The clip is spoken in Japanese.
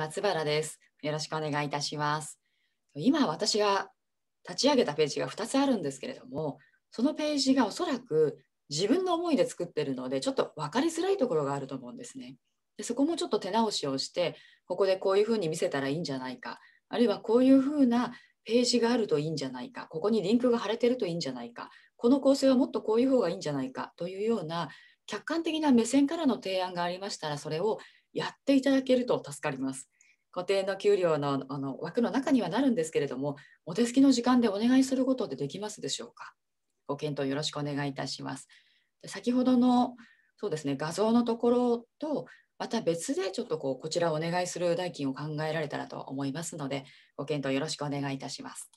松原です。よろしくお願いいたします。今私が立ち上げたページが2つあるんですけれども、そのページがおそらく自分の思いで作ってるので、ちょっと分かりづらいところがあると思うんですね。でそこもちょっと手直しをして、ここでこういうふうに見せたらいいんじゃないか、あるいはこういうふうなページがあるといいんじゃないか、ここにリンクが貼れてるといいんじゃないか、この構成はもっとこういう方がいいんじゃないかというような客観的な目線からの提案がありましたら、それをやっていただけると助かります。固定の給料のあの枠の中にはなるんですけれども、お手すきの時間でお願いすることでできますでしょうか。ご検討よろしくお願いいたします。で先ほどのそうですね画像のところとまた別でちょっとこうこちらお願いする代金を考えられたらと思いますのでご検討よろしくお願いいたします。